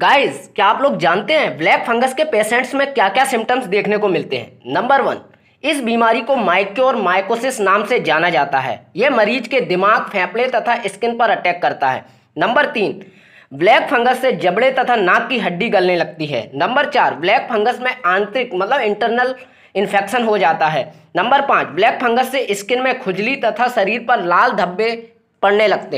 guys क्या आप लोग जानते हैं ब्लैक फंगस के पेशेंट्स में क्या क्या सिम्टम्स देखने को मिलते हैं नंबर वन इस बीमारी को माइक्योर माइकोसिस नाम से जाना जाता है यह मरीज के दिमाग फेफड़े तथा स्किन पर अटैक करता है नंबर तीन ब्लैक फंगस से जबड़े तथा नाक की हड्डी गलने लगती है नंबर चार ब्लैक फंगस में आंतरिक मतलब इंटरनल इन्फेक्शन हो जाता है नंबर पाँच ब्लैक फंगस से स्किन में खुजली तथा शरीर पर लाल धब्बे पड़ने लगते हैं